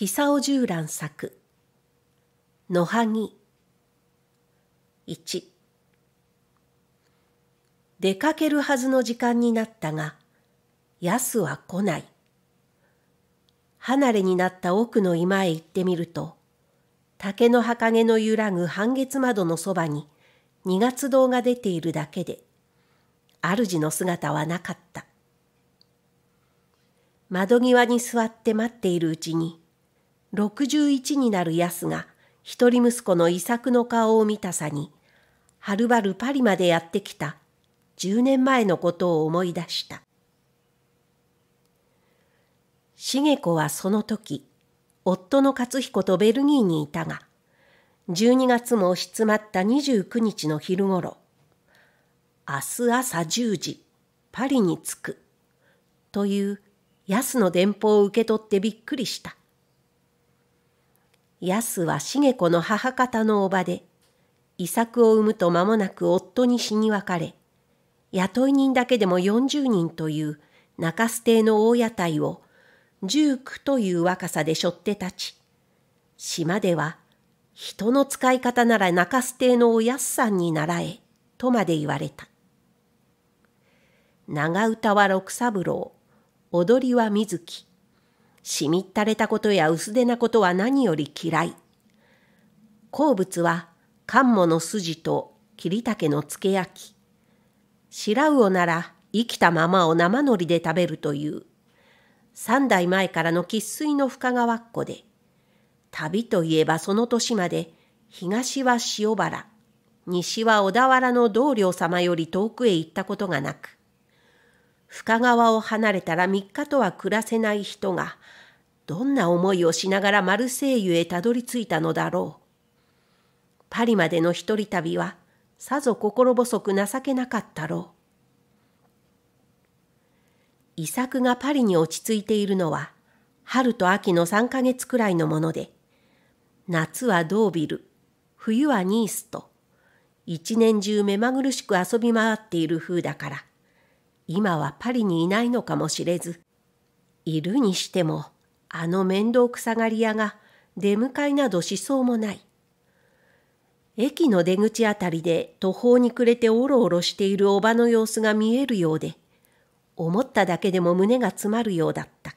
久尾十蘭作野萩1出かけるはずの時間になったが、やすは来ない。離れになった奥の居間へ行ってみると、竹の陰の揺らぐ半月窓のそばに二月堂が出ているだけで、主の姿はなかった。窓際に座って待っているうちに、61になる安が一人息子の遺作の顔を見たさに、はるばるパリまでやってきた10年前のことを思い出した。重子はその時、夫の勝彦とベルギーにいたが、12月も押し詰まった29日の昼ごろ、明日朝10時、パリに着く、という安の電報を受け取ってびっくりした。安はげ子の母方の叔母で、遺作を産むと間もなく夫に死に別れ、雇い人だけでも40人という中洲邸の大屋台を十九という若さでしょって立ち、島では人の使い方なら中洲邸のおやすさんにならえ、とまで言われた。長唄は六三郎、踊りは水木、しみったれたことや薄手なことは何より嫌い。好物は、ンモの筋と切り竹の漬け焼き。白魚なら生きたままを生海苔で食べるという、三代前からの喫水の深川っ子で、旅といえばその年まで、東は塩原、西は小田原の同僚様より遠くへ行ったことがなく、深川を離れたら3日とは暮らせない人がどんな思いをしながらマルセイユへたどり着いたのだろう。パリまでの一人旅はさぞ心細く情けなかったろう。遺作がパリに落ち着いているのは春と秋の3ヶ月くらいのもので、夏はドービル、冬はニースと、一年中目まぐるしく遊び回っている風だから、今はパリにいないのかもしれず、いるにしても、あの面倒くさがり屋が出迎えなどしそうもない。駅の出口あたりで途方に暮れておろおろしているおばの様子が見えるようで、思っただけでも胸が詰まるようだった。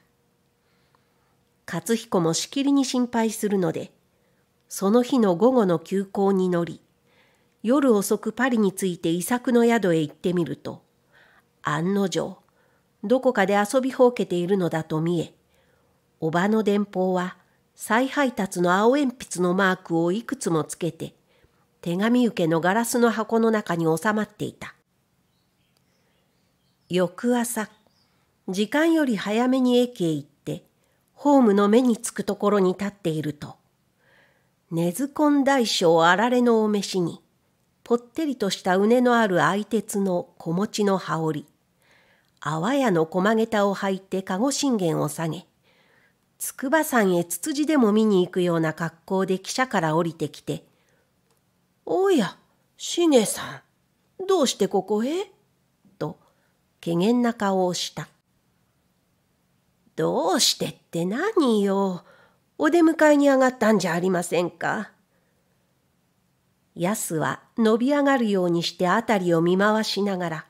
勝彦もしきりに心配するので、その日の午後の急行に乗り、夜遅くパリについて遺作の宿へ行ってみると、案の定、どこかで遊びほうけているのだと見え、おばの電報は再配達の青鉛筆のマークをいくつもつけて手紙受けのガラスの箱の中に収まっていた翌朝時間より早めに駅へ行ってホームの目につくところに立っていると根津根大将あられのお召しにぽってりとした畝のある相鉄の小持ちの羽織、阿波屋の駒桁を履いて籠信玄を下げ、筑波山へツツジでも見に行くような格好で汽車から降りてきて、おや、シネさん、どうしてここへと、けげんな顔をした。どうしてって何よ。お出迎えに上がったんじゃありませんか。やすは伸び上がるようにして辺りを見回しながら、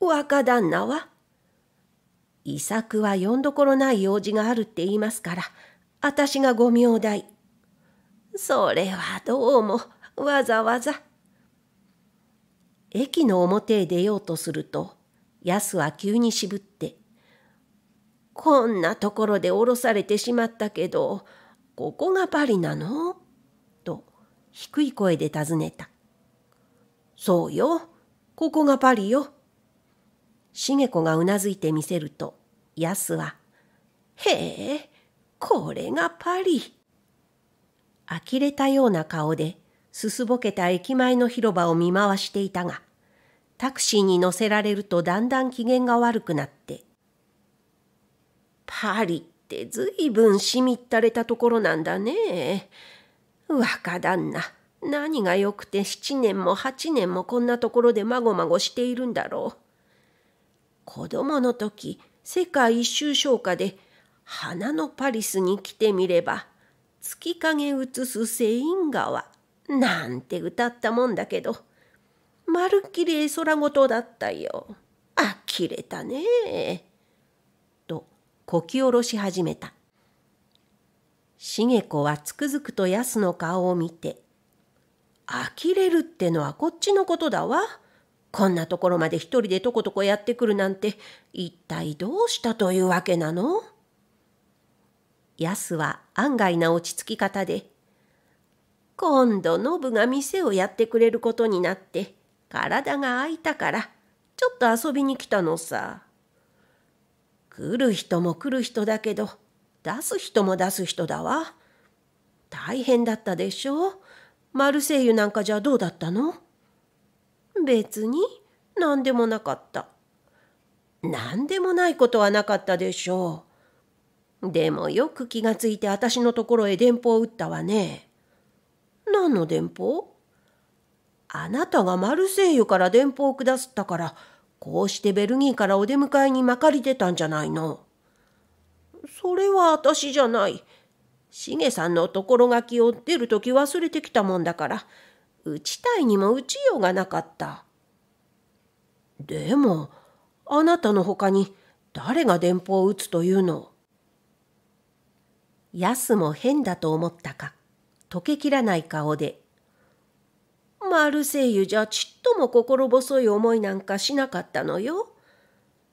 若旦那は遺作は読んどころない用事があるって言いますから、あたしがご名代。それはどうも、わざわざ。駅の表へ出ようとすると、やは急に渋って、こんなところで降ろされてしまったけど、ここがパリなのと、低い声で尋ねた。そうよ、ここがパリよ。げ子がうなずいてみせると、やすは、へえ、これがパリ。呆れたような顔で、すすぼけた駅前の広場を見回していたが、タクシーに乗せられるとだんだん機嫌が悪くなって、パリってずいぶんしみったれたところなんだね。若旦那、何が良くて7年も8年もこんなところでまごまごしているんだろう。子供の時世界一周唱歌で花のパリスに来てみれば月影映すセイン川なんて歌ったもんだけどまるっきり絵空事だったよ。あきれたねえ。とこき下ろし始めた。茂子はつくづくとやすの顔を見て「呆れるってのはこっちのことだわ。こんなところまで一人でとことこやってくるなんて一体どうしたというわけなのやすは案外な落ち着き方で「今度ノブが店をやってくれることになって体が空いたからちょっと遊びに来たのさ」来る人も来る人だけど出す人も出す人だわ大変だったでしょマルセイユなんかじゃどうだったの別に何でもなかった。何でもないことはなかったでしょう。でもよく気がついて私のところへ電報を打ったわね。何の電報あなたがマルセイユから電報を下すったから、こうしてベルギーからお出迎えにまかり出たんじゃないの。それは私じゃない。しげさんのところがきを出るとき忘れてきたもんだから、打ちたいにも打ちようがなかった。でも、あなたの他に誰が電報を打つというの安も変だと思ったか、溶けきらない顔で。マルセイユじゃちっとも心細い思いなんかしなかったのよ。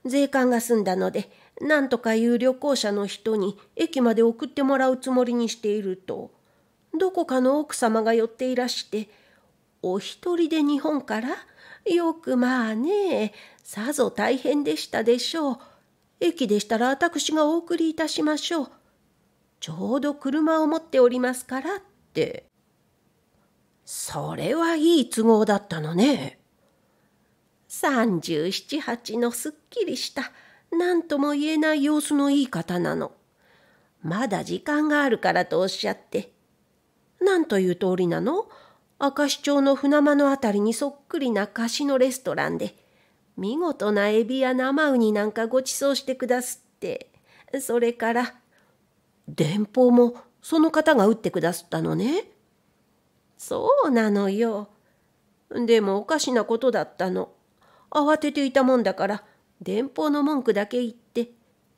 税関が済んだので、なんとかいう旅行者の人に駅まで送ってもらうつもりにしていると、どこかの奥様が寄っていらして、お一人で日本からよくまあねさぞ大変でしたでしょう。駅でしたら私がお送りいたしましょう。ちょうど車を持っておりますからって。それはいい都合だったのね。三十七八のすっきりした、何とも言えない様子のいい方なの。まだ時間があるからとおっしゃって。何という通りなの明石町の船間の辺りにそっくりな貸しのレストランで、見事なエビや生ウニなんかごちそうしてくだすって、それから、電報もその方が打ってくだすったのね。そうなのよ。でもおかしなことだったの。慌てていたもんだから、電報の文句だけ言って、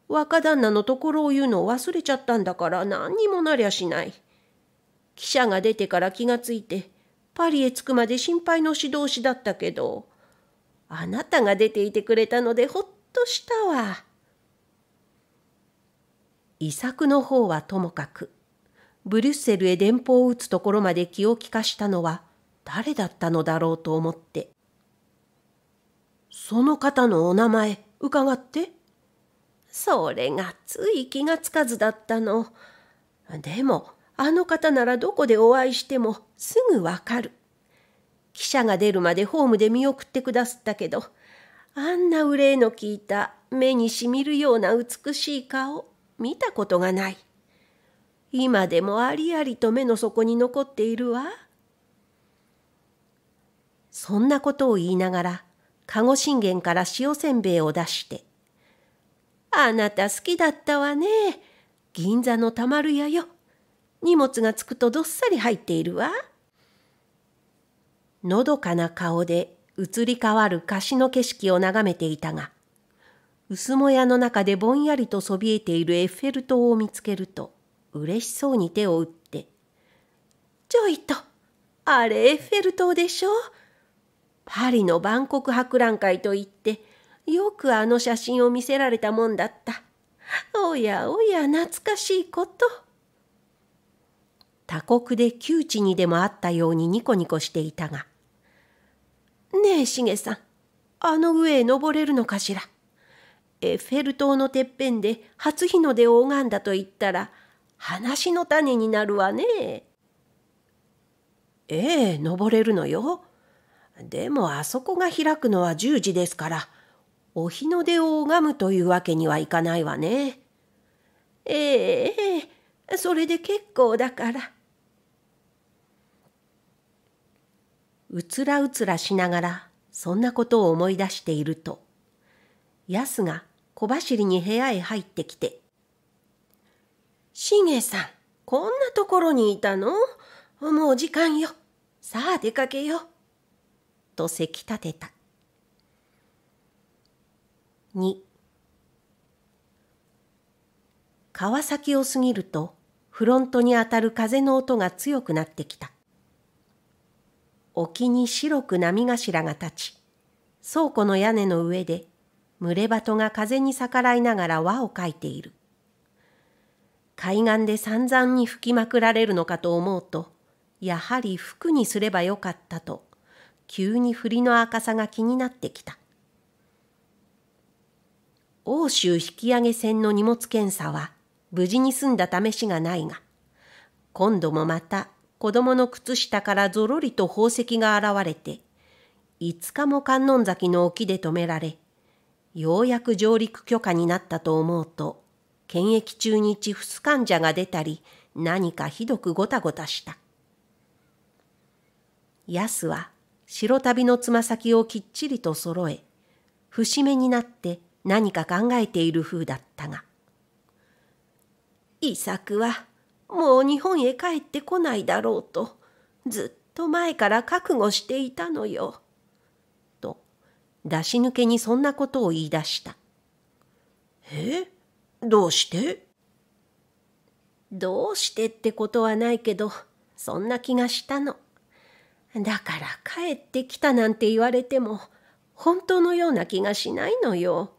若旦那のところを言うのを忘れちゃったんだから何にもなりゃしない。記者が出てから気がついて、パリへ着くまで心配の指導士だったけど、あなたが出ていてくれたのでほっとしたわ。遺作の方はともかく、ブリュッセルへ電報を打つところまで気を利かしたのは誰だったのだろうと思って。その方のお名前伺って。それがつい気がつかずだったの。でもあの方ならどこでお会いしてもすぐわかる。記者が出るまでホームで見送ってくだすったけど、あんな憂いの効いた目にしみるような美しい顔、見たことがない。今でもありありと目の底に残っているわ。そんなことを言いながら、かご信玄から塩せんべいを出して、あなた好きだったわね。銀座のたまる屋よ。荷物がつくとどっさり入っているわ。のどかな顔で移り変わる貸しの景色を眺めていたが、薄もやの中でぼんやりとそびえているエッフェル塔を見つけると、嬉しそうに手を打って、ちょいと、あれエッフェル塔でしょパリの万国博覧会といって、よくあの写真を見せられたもんだった。おやおや懐かしいこと。他国で窮地にでもあったようにニコニコしていたが「ねえしげさんあの上へ登れるのかしら」エッフェル塔のてっぺんで初日の出を拝んだと言ったら話の種になるわね。ええ、登れるのよ。でもあそこが開くのは10時ですから、お日の出を拝むというわけにはいかないわね。ええ、それで結構だから。うつらうつらしながらそんなことを思い出していると、やすが小走りに部屋へ入ってきて、しげさん、こんなところにいたのもう時間よ。さあ出かけよう。とせき立てた。2川崎を過ぎるとフロントにあたる風の音が強くなってきた。沖に白く波頭が立ち、倉庫の屋根の上で群れ鳩が風に逆らいながら輪を描いている。海岸で散々に吹きまくられるのかと思うと、やはり服にすればよかったと、急に振りの赤さが気になってきた。欧州引き上げ船の荷物検査は無事に済んだ試しがないが、今度もまた子供の靴下からぞろりと宝石が現れて、5日も観音崎の沖で止められ、ようやく上陸許可になったと思うと、検疫中に地不患者が出たり、何かひどくごたごたした。ヤスは白旅のつま先をきっちりと揃え、節目になって何か考えている風だったが、遺作はもう日本へ帰ってこないだろうとずっと前から覚悟していたのよ。と出し抜けにそんなことを言い出した。えどうしてどうしてってことはないけどそんな気がしたの。だから帰ってきたなんて言われても本当のような気がしないのよ。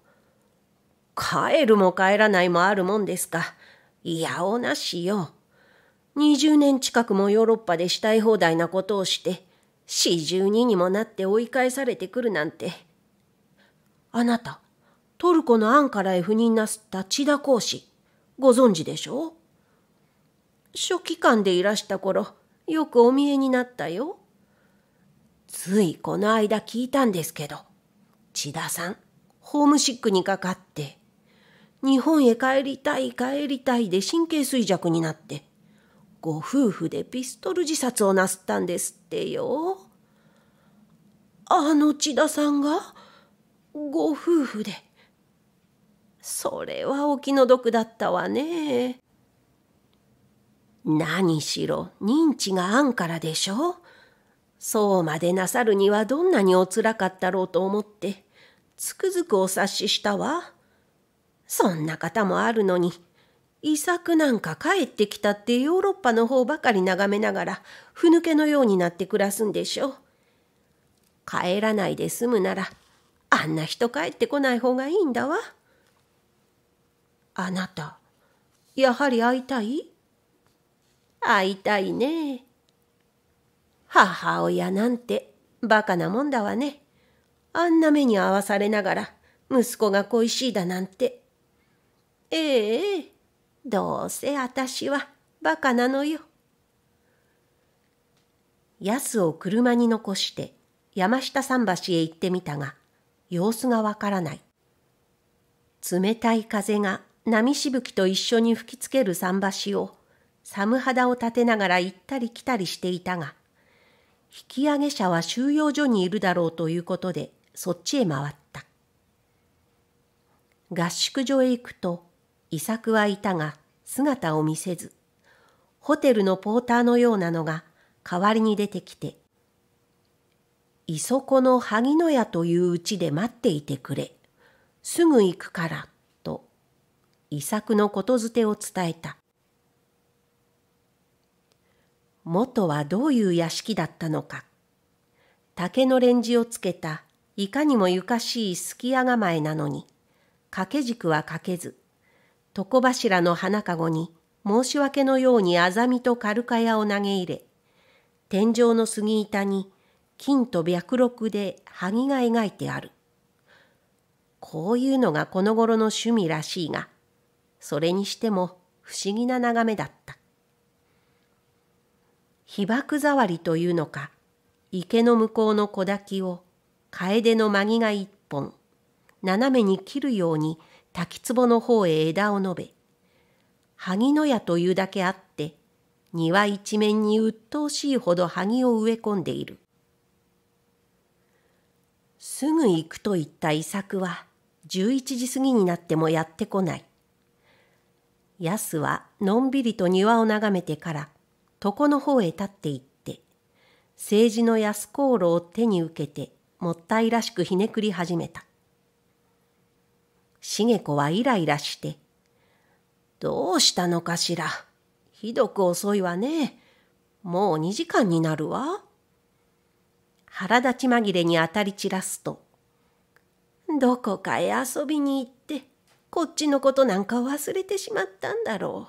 帰るも帰らないもあるもんですか。いやおなしよ。20年近くもヨーロッパでしたい放題なことをして、42にもなって追い返されてくるなんて。あなた、トルコのアンカラへ赴任なすった千田講師、ご存知でしょう書記官でいらした頃、よくお見えになったよ。ついこの間聞いたんですけど、千田さん、ホームシックにかかって、日本へ帰りたい帰りたいで神経衰弱になって、ご夫婦でピストル自殺をなすったんですってよ。あの千田さんがご夫婦で。それはお気の毒だったわね。何しろ認知があんからでしょそうまでなさるにはどんなにおつらかったろうと思って、つくづくお察ししたわ。そんな方もあるのに、遺作なんか帰ってきたってヨーロッパの方ばかり眺めながら、ふぬけのようになって暮らすんでしょう。帰らないで済むなら、あんな人帰ってこない方がいいんだわ。あなた、やはり会いたい会いたいね。母親なんてバカなもんだわね。あんな目に遭わされながら息子が恋しいだなんて。ええどうせあたしはバカなのよ。安を車に残して山下桟橋へ行ってみたが様子がわからない。冷たい風が波しぶきと一緒に吹きつける桟橋を寒肌を立てながら行ったり来たりしていたが引き上げ者は収容所にいるだろうということでそっちへ回った合宿所へ行くと伊作はいたが姿を見せず、ホテルのポーターのようなのが代わりに出てきて、いそこの萩野屋といううちで待っていてくれ。すぐ行くから、と、伊作のことづてを伝えた。元はどういう屋敷だったのか。竹のレンジをつけた、いかにもゆかしいすき家構えなのに、掛け軸は掛けず、床柱の花籠に申し訳のようにあざみと軽かやを投げ入れ、天井の杉板に金と白六で萩が描いてある。こういうのがこの頃の趣味らしいが、それにしても不思議な眺めだった。被爆触りというのか、池の向こうの小滝を、楓のまぎが一本、斜めに切るように滝壺の方へ枝を伸べ、萩野屋というだけあって、庭一面に鬱陶しいほど萩を植え込んでいる。すぐ行くと言った遺作は、11時過ぎになってもやってこない。やすはのんびりと庭を眺めてから、床の方へ立って行って、政治の安香炉を手に受けて、もったいらしくひねくり始めた。げ子はイライラして、どうしたのかしら。ひどく遅いわね。もう2時間になるわ。腹立ち紛れに当たり散らすと、どこかへ遊びに行って、こっちのことなんか忘れてしまったんだろ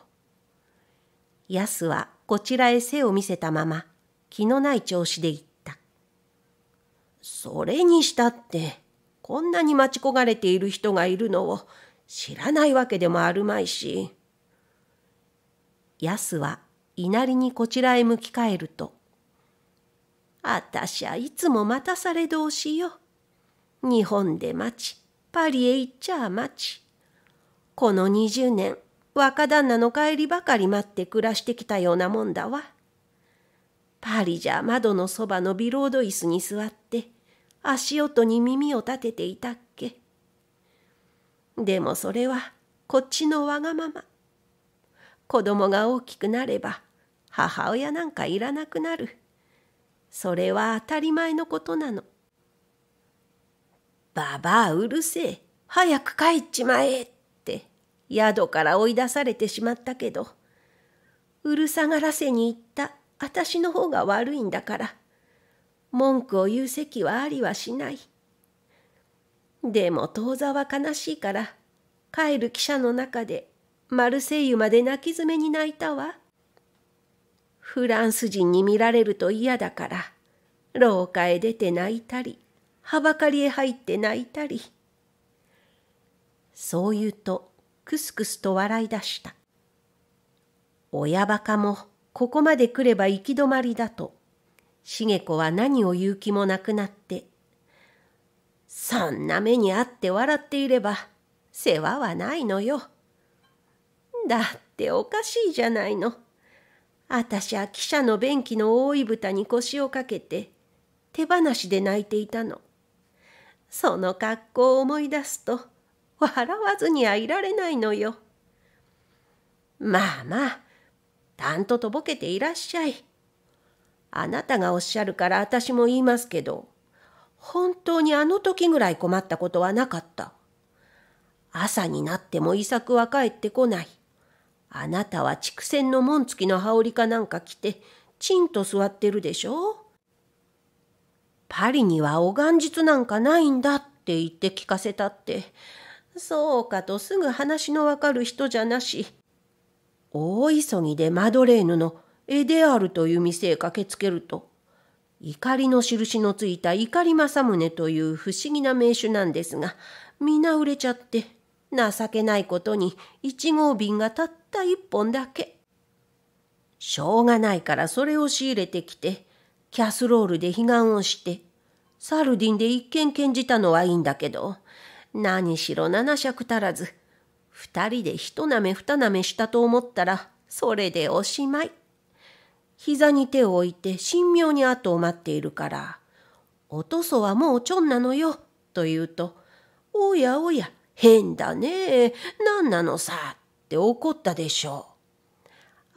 う。やすはこちらへ背を見せたまま、気のない調子で言った。それにしたって、こんなに待ち焦がれている人がいるのを知らないわけでもあるまいし。やすは稲荷にこちらへ向き返ると、あたしはいつも待たされ同士しよ。日本で待ち、パリへ行っちゃあ待ち。この20年、若旦那の帰りばかり待って暮らしてきたようなもんだわ。パリじゃ窓のそばのビロード椅子に座って、足音に耳を立てていたっけでもそれはこっちのわがまま子供が大きくなれば母親なんかいらなくなるそれは当たり前のことなのばばあうるせえ早く帰っちまえって宿から追い出されてしまったけどうるさがらせに行った私の方が悪いんだから文句を言う席はありはしない。でも当座は悲しいから、帰る汽車の中でマルセイユまで泣き詰めに泣いたわ。フランス人に見られると嫌だから、廊下へ出て泣いたり、はばかりへ入って泣いたり。そう言うと、くすくすと笑い出した。親バカもここまで来れば行き止まりだと茂子は何を言う気もなくなって「そんな目にあって笑っていれば世話はないのよ」。だっておかしいじゃないの。あたしは汽車の便器の覆い蓋に腰をかけて手放しで泣いていたの。その格好を思い出すと笑わずにはいられないのよ。まあまあ、たんととぼけていらっしゃい。あなたがおっしゃるから私も言いますけど、本当にあの時ぐらい困ったことはなかった。朝になっても遺作は帰ってこない。あなたは畜生の紋付きの羽織かなんか着て、ちんと座ってるでしょパリにはお元日なんかないんだって言って聞かせたって、そうかとすぐ話のわかる人じゃなし、大急ぎでマドレーヌのエデアールという店へ駆けつけると、怒りの印のついた怒り政宗という不思議な名手なんですが、皆売れちゃって、情けないことに1号瓶がたった1本だけ。しょうがないからそれを仕入れてきて、キャスロールで悲願をして、サルディンで一見剣じたのはいいんだけど、何しろ七尺足らず、二人で一舐め二舐めしたと思ったら、それでおしまい。膝に手を置いて神妙に後を待っているから、おとそはもうちょんなのよ、と言うと、おやおや、変だねえ、何なのさ、って怒ったでしょう。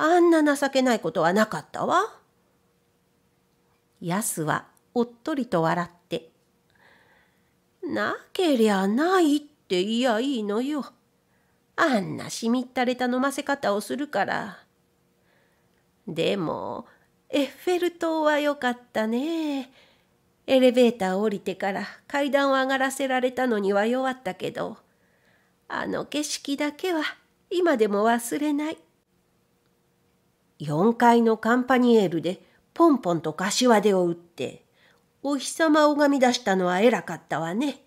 あんな情けないことはなかったわ。やすはおっとりと笑って、なけりゃないって言やいいのよ。あんなしみったれた飲ませ方をするから、でもエッフェル塔は良かったねエレベーター降りてから階段を上がらせられたのには弱ったけどあの景色だけは今でも忘れない4階のカンパニエールでポンポンと柏手を打ってお日様を拝み出したのは偉かったわね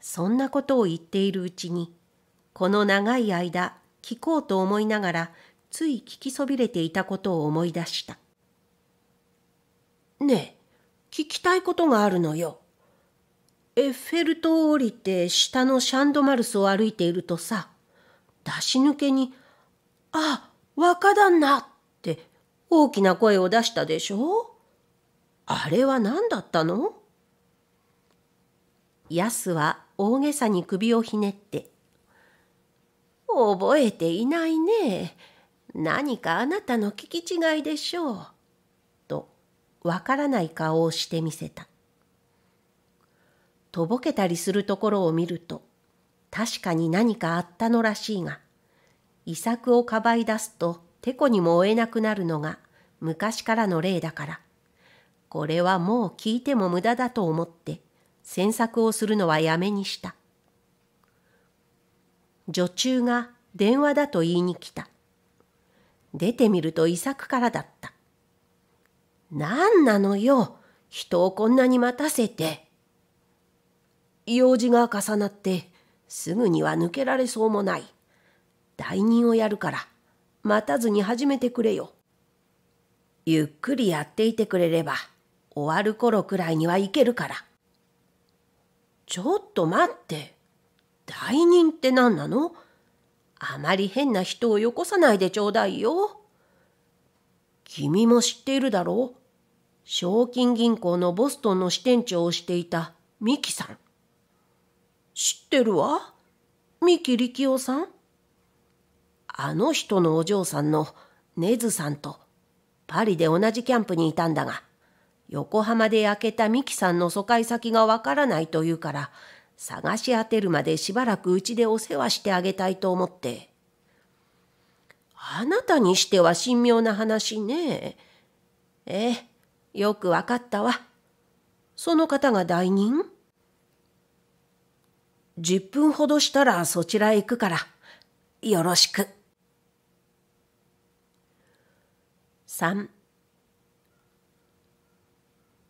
そんなことを言っているうちにこの長い間聞こうと思いながらつい聞きそびれていたことを思い出した。ねえ、聞きたいことがあるのよ。エッフェル塔を降りて下のシャンドマルスを歩いているとさ、出し抜けに、あ、若旦那って大きな声を出したでしょあれは何だったのヤスは大げさに首をひねって、覚えていないねえ。何かあなたの聞き違いでしょう。と、わからない顔をしてみせた。とぼけたりするところを見ると、確かに何かあったのらしいが、遺作をかばい出すと、てこにも追えなくなるのが昔からの例だから、これはもう聞いても無駄だと思って、詮索をするのはやめにした。女中が電話だと言いに来た。出てみると遺作からだった。何なのよ、人をこんなに待たせて。用事が重なって、すぐには抜けられそうもない。代任をやるから、待たずに始めてくれよ。ゆっくりやっていてくれれば、終わる頃くらいにはいけるから。ちょっと待って。代任って何なのあまり変な人をよこさないでちょうだいよ。君も知っているだろう。賞金銀行のボストンの支店長をしていたミキさん。知ってるわ。ミキ力夫さん。あの人のお嬢さんのネズさんとパリで同じキャンプにいたんだが、横浜で焼けたミキさんの疎開先がわからないというから、探し当てるまでしばらくうちでお世話してあげたいと思って。あなたにしては神妙な話ね。ええ、よくわかったわ。その方が代人10分ほどしたらそちらへ行くから、よろしく。3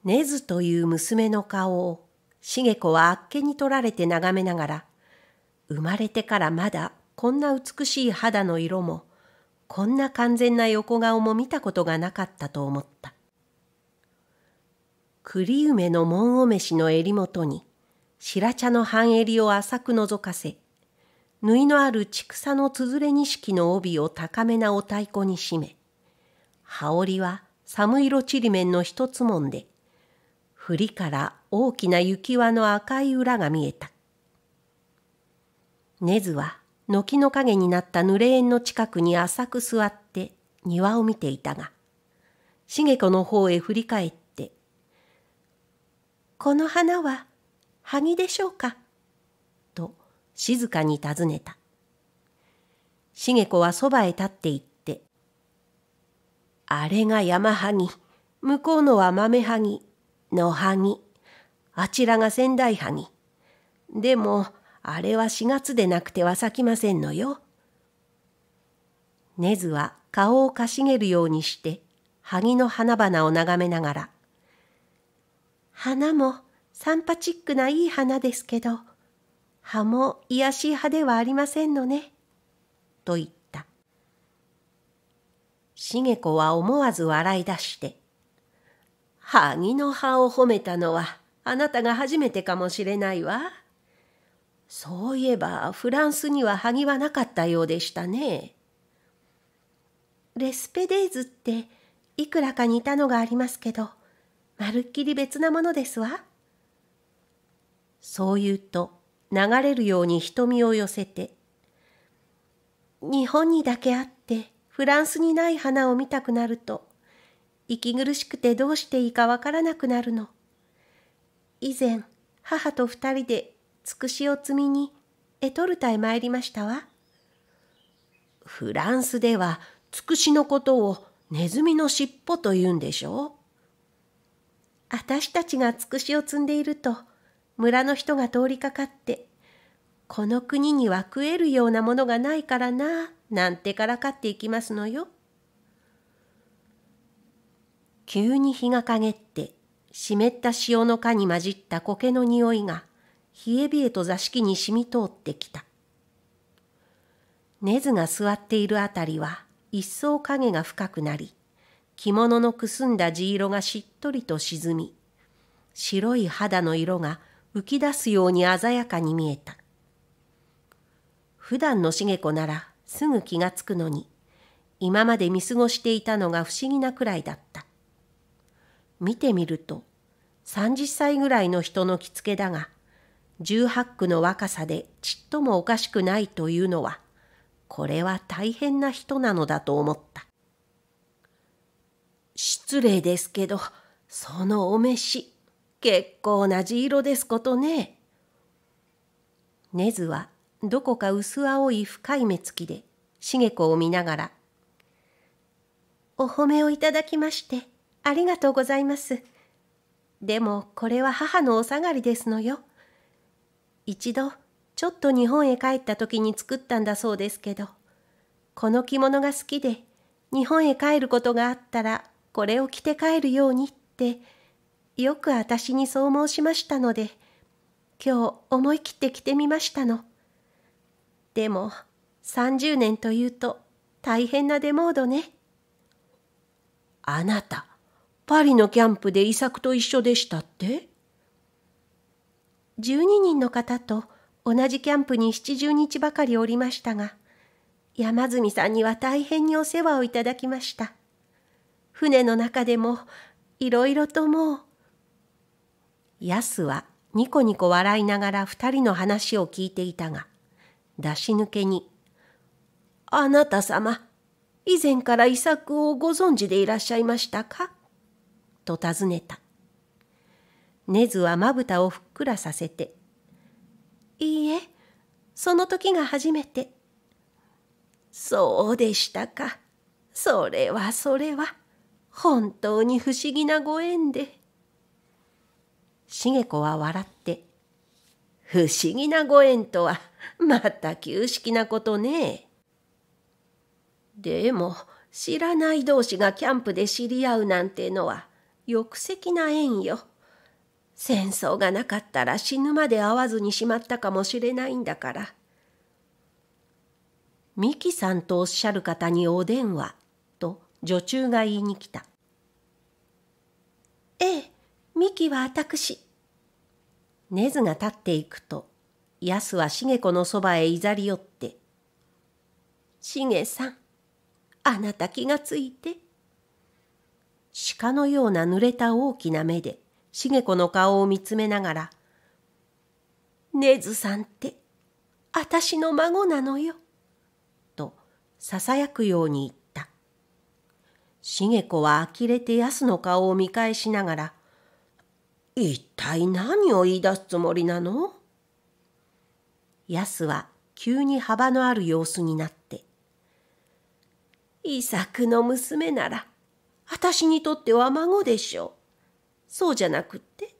根津という娘の顔を茂子はあっけに取られて眺めながら、生まれてからまだこんな美しい肌の色も、こんな完全な横顔も見たことがなかったと思った。栗梅の門お召しの襟元に、白茶の半襟を浅く覗かせ、縫いのある千草のつづれ錦の帯を高めなお太鼓に締め、羽織は寒色ちりめんの一つもんで、振りから大きな雪輪の赤い裏が見えた。根津は軒の陰になった濡れ縁の近くに浅く座って庭を見ていたが、茂子の方へ振り返って、この花は萩でしょうかと静かに尋ねた。茂子はそばへ立っていって、あれが山萩、向こうのは豆萩のはぎ、あちらが仙台はぎ。でも、あれは4月でなくては咲きませんのよ。根津は顔をかしげるようにして、萩の花々を眺めながら、花もサンパチックないい花ですけど、葉も癒しい葉ではありませんのね、と言った。茂子は思わず笑い出して、萩の葉を褒めたのはあなたが初めてかもしれないわ。そういえばフランスには萩はなかったようでしたね。レスペデーズっていくらか似たのがありますけど、まるっきり別なものですわ。そう言うと流れるように瞳を寄せて、日本にだけあってフランスにない花を見たくなると息苦しくてどうしていいかわからなくなるの。以前、母と二人でつくしを摘みにエトルタへ参りましたわ。フランスではつくしのことをネズミの尻尾と言うんでしょう私たちがつくしを摘んでいると村の人が通りかかってこの国には食えるようなものがないからななんてからかっていきますのよ。急に日が陰って湿った潮の蚊に混じった苔の匂いが冷え冷えと座敷に染み通ってきた。根津が座っているあたりは一層影が深くなり、着物のくすんだ地色がしっとりと沈み、白い肌の色が浮き出すように鮮やかに見えた。普段の茂子ならすぐ気がつくのに、今まで見過ごしていたのが不思議なくらいだった。見てみると30歳ぐらいの人の着付けだが18区の若さでちっともおかしくないというのはこれは大変な人なのだと思った失礼ですけどそのお召し結構な地色ですことねねずはどこか薄青い深い目つきで茂子を見ながら「お褒めをいただきましてありがとうございます。でもこれは母のお下がりですのよ。一度ちょっと日本へ帰った時に作ったんだそうですけど、この着物が好きで日本へ帰ることがあったらこれを着て帰るようにってよく私にそう申しましたので、今日思い切って着てみましたの。でも30年というと大変なデモードね。あなた。パリのキャンプで遺作と一緒でしたって12人の方と同じキャンプに70日ばかりおりましたが山住さんには大変にお世話をいただきました船の中でもいろいろともうやすはニコニコ笑いながら二人の話を聞いていたが出し抜けに「あなた様以前から遺作をご存知でいらっしゃいましたか?」と尋ねた。根津はまぶたをふっくらさせて、いいえ、その時が初めて。そうでしたか。それはそれは、本当に不思議なご縁で。重子は笑って、不思議なご縁とは、また旧式なことね。でも、知らない同士がキャンプで知り合うなんてのは、玉石な縁よ。戦争がなかったら死ぬまで会わずにしまったかもしれないんだから。ミキさんとおっしゃる方にお電話と女中が言いに来た。ええ、ミキは私。根津が立っていくと、ヤスは茂子のそばへいざり寄って、ゲさん、あなた気がついて、鹿のような濡れた大きな目でげ子の顔を見つめながら「根津さんってあたしの孫なのよ」とささやくように言ったげ子は呆れてすの顔を見返しながら「一体何を言い出すつもりなの?」すは急に幅のある様子になって「伊作の娘なら」私にとっては孫でしょう。そうじゃなくって。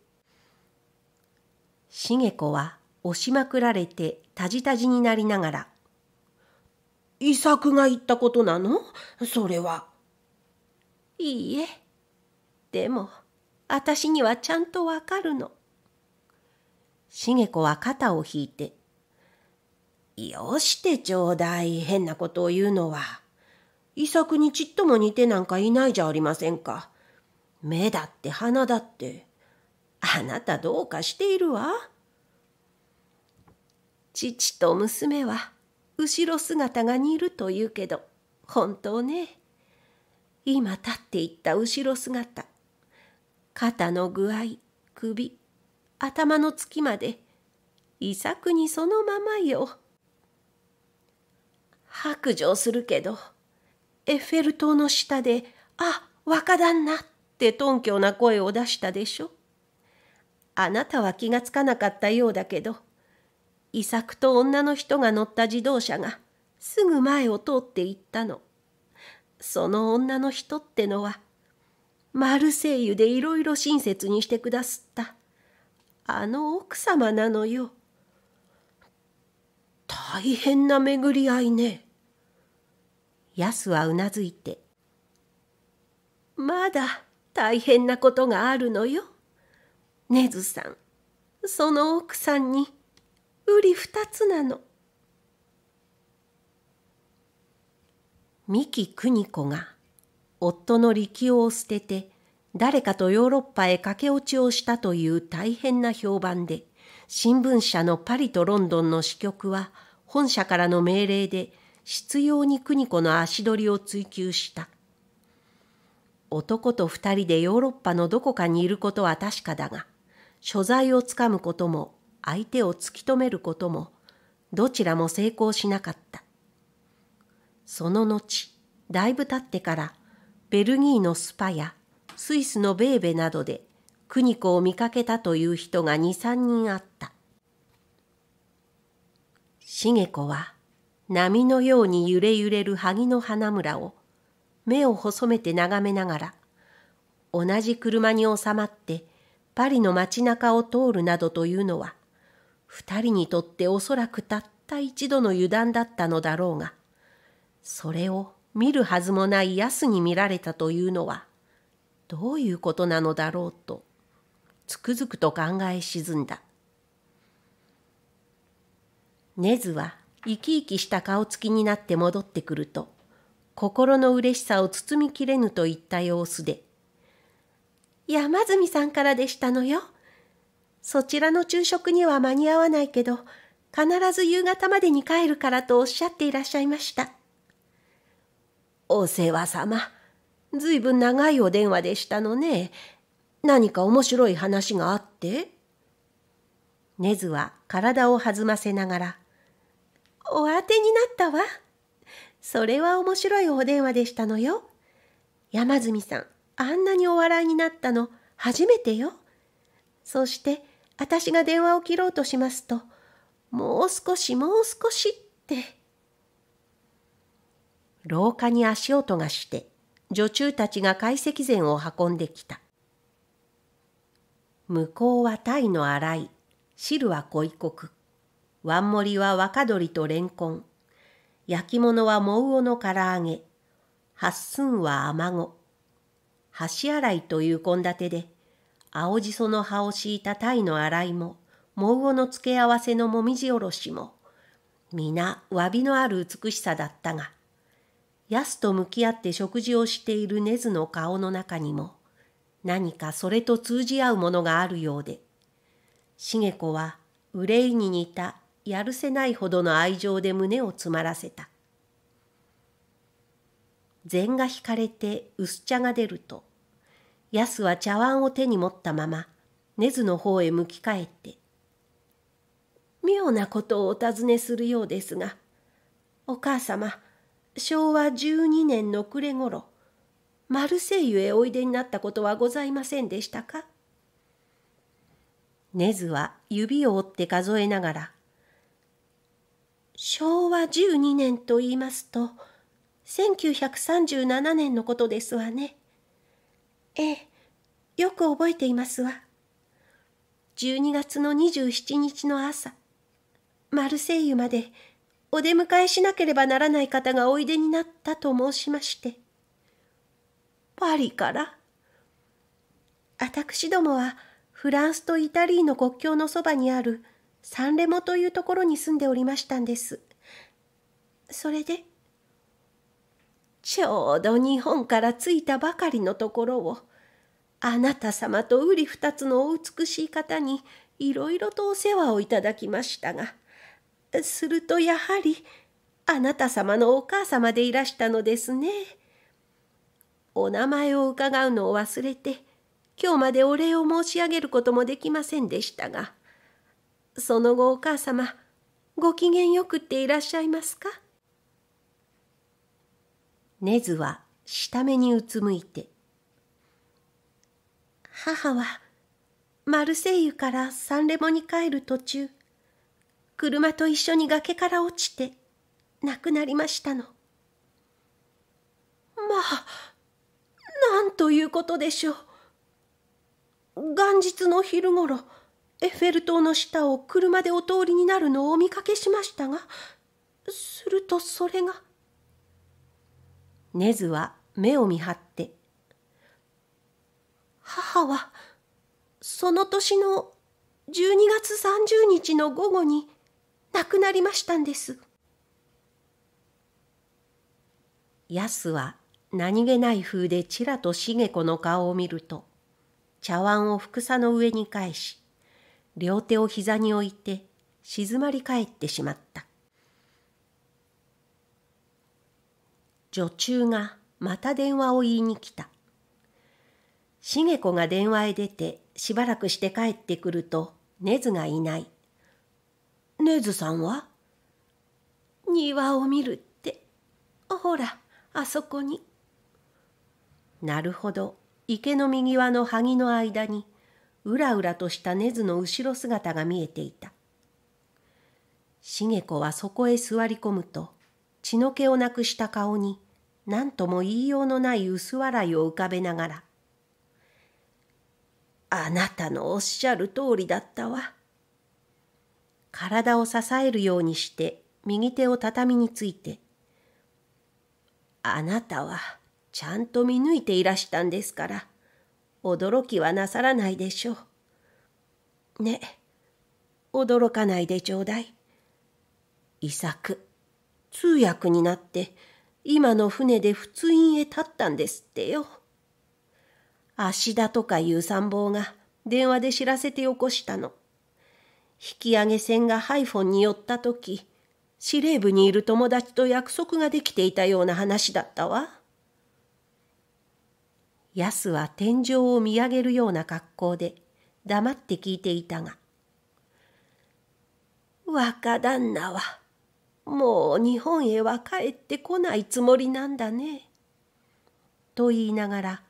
茂子は押しまくられてたじたじになりながら。伊作が言ったことなのそれは。いいえ。でも、私にはちゃんとわかるの。茂子は肩を引いて。よしてちょうだい変なことを言うのは。遺作にちっとも似てなんかいないじゃありませんか。目だって鼻だって。あなたどうかしているわ。父と娘は後ろ姿が似るというけど、本当ね。今立っていった後ろ姿。肩の具合、首、頭のつきまで、遺作にそのままよ。白状するけど、エッフェル塔の下で、あ、若旦那って頓虚な声を出したでしょ。あなたは気がつかなかったようだけど、遺作と女の人が乗った自動車がすぐ前を通って行ったの。その女の人ってのは、マルセイユでいろいろ親切にしてくだすった。あの奥様なのよ。大変な巡り合いね。ヤスはうなずいて「まだ大変なことがあるのよ。根津さんその奥さんにうり二つなの」。三木邦子が夫の力を捨てて誰かとヨーロッパへ駆け落ちをしたという大変な評判で新聞社のパリとロンドンの支局は本社からの命令で執拗に邦子の足取りを追求した男と二人でヨーロッパのどこかにいることは確かだが所在をつかむことも相手を突き止めることもどちらも成功しなかったその後だいぶ経ってからベルギーのスパやスイスのベーベなどで邦子を見かけたという人が二、三人あった茂子は波のように揺れ揺れる萩の花村を目を細めて眺めながら同じ車に収まってパリの街中を通るなどというのは二人にとっておそらくたった一度の油断だったのだろうがそれを見るはずもない安に見られたというのはどういうことなのだろうとつくづくと考え沈んだ根津は生き生きした顔つきになって戻ってくると、心の嬉しさを包みきれぬといった様子で、山住さんからでしたのよ。そちらの昼食には間に合わないけど、必ず夕方までに帰るからとおっしゃっていらっしゃいました。お世話様、ずいぶん長いお電話でしたのね。何か面白い話があって根津は体を弾ませながら、お当てになったわ。それは面白いお電話でしたのよ。山住さん、あんなにお笑いになったの初めてよ。そして、私が電話を切ろうとしますと、もう少しもう少しって。廊下に足音がして、女中たちが懐石膳を運んできた。向こうは鯛の洗い、汁は恋国。ワンモリは若鶏とレンコン。焼き物はもうおの唐揚げ。八寸はあまご。箸洗いという献立で、青じその葉を敷いた鯛の洗いも、もうおの付け合わせのもみじおろしも、皆、わびのある美しさだったが、やすと向き合って食事をしている根津の顔の中にも、何かそれと通じ合うものがあるようで、茂子は憂いに似たやるせないほどの愛情で胸を詰まらせた。禅が引かれて薄茶が出ると、ヤスは茶碗を手に持ったまま、根津の方へ向き返って、妙なことをお尋ねするようですが、お母様、昭和十二年の暮れごろ、マルセイユへおいでになったことはございませんでしたか根津は指を折って数えながら昭和12年と言いますと、1937年のことですわね。ええ、よく覚えていますわ。12月の27日の朝、マルセイユまでお出迎えしなければならない方がおいでになったと申しまして。パリから私どもはフランスとイタリーの国境のそばにあるサンレモというところに住んでおりましたんです。それで、ちょうど日本から着いたばかりのところを、あなた様と瓜二つのお美しい方にいろいろとお世話をいただきましたが、するとやはり、あなた様のお母様でいらしたのですね。お名前を伺うのを忘れて、今日までお礼を申し上げることもできませんでしたが、その後お母様ご機嫌よくっていらっしゃいますか根津は下目にうつむいて母はマルセイユからサンレモに帰る途中車と一緒に崖から落ちて亡くなりましたのまあなんということでしょう元日の昼ごろエッフェル塔の下を車でお通りになるのをお見かけしましたがするとそれがねずは目を見張って母はその年の12月30日の午後に亡くなりましたんです。やすは何気ない風でちらとしげの顔を見ると茶碗をふくさの上に返し両手を膝に置いて静まり返ってしまった。女中がまた電話を言いに来た。重子が電話へ出てしばらくして帰ってくると根津がいない。根津さんは庭を見るって。ほら、あそこに。なるほど、池の右輪の萩の間にうらうらとした根津の後ろ姿が見えていた。重子はそこへ座り込むと、血の気をなくした顔に、何とも言いようのない薄笑いを浮かべながら、あなたのおっしゃる通りだったわ。体を支えるようにして、右手を畳について、あなたはちゃんと見抜いていらしたんですから、驚きはなさらないでしょう。ね、驚かないでちょうだい。遺作、通訳になって、今の船で仏院へ立ったんですってよ。芦田とかいう参謀が電話で知らせてよこしたの。引き上げ船がハイフォンに寄った時、司令部にいる友達と約束ができていたような話だったわ。ヤスは天井を見上げるような格好で黙って聞いていたが、若旦那はもう日本へは帰ってこないつもりなんだね。と言いながら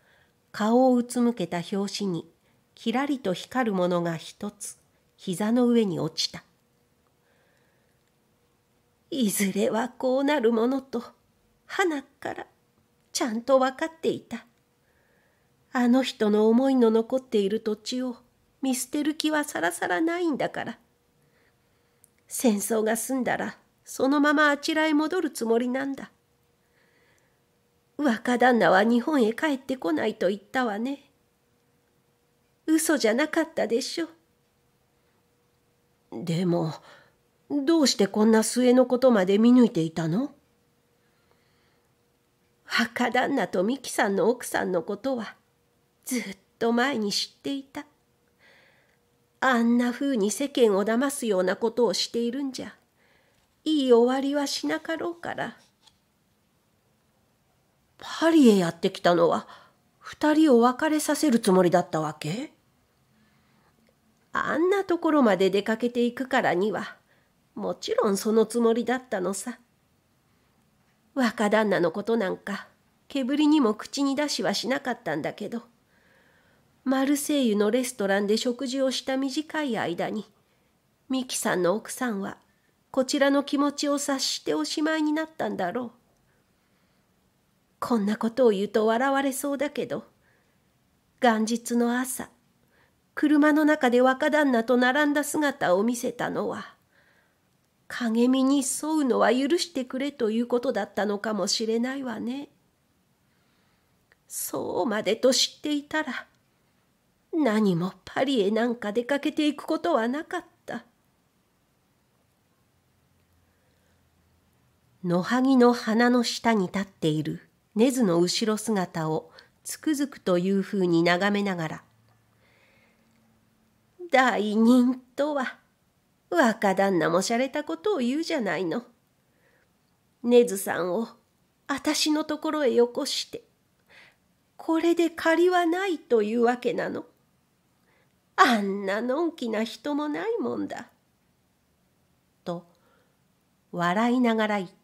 顔をうつむけた拍子にきらりと光るものが一つ膝の上に落ちた。いずれはこうなるものと、鼻からちゃんと分かっていた。あの人の思いの残っている土地を見捨てる気はさらさらないんだから。戦争が済んだら、そのままあちらへ戻るつもりなんだ。若旦那は日本へ帰ってこないと言ったわね。嘘じゃなかったでしょ。でも、どうしてこんな末のことまで見抜いていたの若旦那と美樹さんの奥さんのことはずっと前に知っていた。あんなふうに世間を騙すようなことをしているんじゃ、いい終わりはしなかろうから。パリへやってきたのは、二人を別れさせるつもりだったわけあんなところまで出かけていくからには、もちろんそのつもりだったのさ。若旦那のことなんか、煙りにも口に出しはしなかったんだけど、マルセイユのレストランで食事をした短い間に、ミキさんの奥さんは、こちらの気持ちを察しておしまいになったんだろう。こんなことを言うと笑われそうだけど、元日の朝、車の中で若旦那と並んだ姿を見せたのは、影見に沿うのは許してくれということだったのかもしれないわね。そうまでと知っていたら、何もパリへなんか出かけていくことはなかった野萩の花の下に立っている根津の後ろ姿をつくづくというふうに眺めながら「大人とは若旦那もしゃれたことを言うじゃないの。根津さんを私のところへよこしてこれで借りはないというわけなのあんなのんきな人もないもんだ。と笑いながら言った。